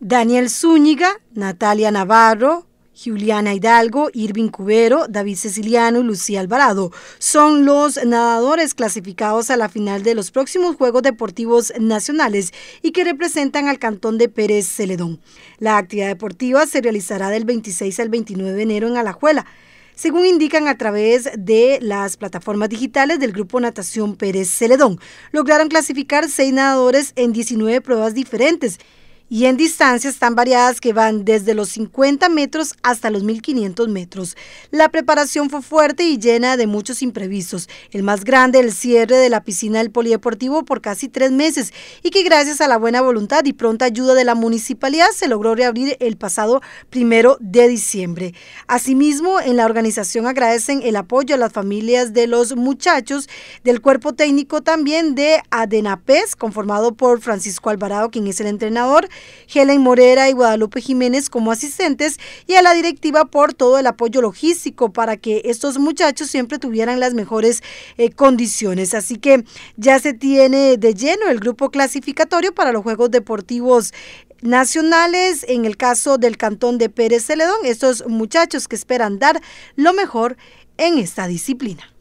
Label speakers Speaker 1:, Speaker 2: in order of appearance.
Speaker 1: Daniel Zúñiga, Natalia Navarro, Juliana Hidalgo, Irving Cubero, David Ceciliano y Lucía Alvarado son los nadadores clasificados a la final de los próximos Juegos Deportivos Nacionales y que representan al cantón de Pérez Celedón. La actividad deportiva se realizará del 26 al 29 de enero en Alajuela según indican a través de las plataformas digitales del Grupo Natación Pérez Celedón. Lograron clasificar seis nadadores en 19 pruebas diferentes y en distancias tan variadas que van desde los 50 metros hasta los 1500 metros. La preparación fue fuerte y llena de muchos imprevistos. El más grande, el cierre de la piscina del Polideportivo por casi tres meses y que gracias a la buena voluntad y pronta ayuda de la municipalidad se logró reabrir el pasado primero de diciembre. Asimismo, en la organización agradecen el apoyo a las familias de los muchachos del cuerpo técnico también de Adenapes, conformado por Francisco Alvarado, quien es el entrenador, Helen Morera y Guadalupe Jiménez como asistentes y a la directiva por todo el apoyo logístico para que estos muchachos siempre tuvieran las mejores eh, condiciones. Así que ya se tiene de lleno el grupo clasificatorio para los Juegos Deportivos nacionales. En el caso del cantón de Pérez Celedón, estos muchachos que esperan dar lo mejor en esta disciplina.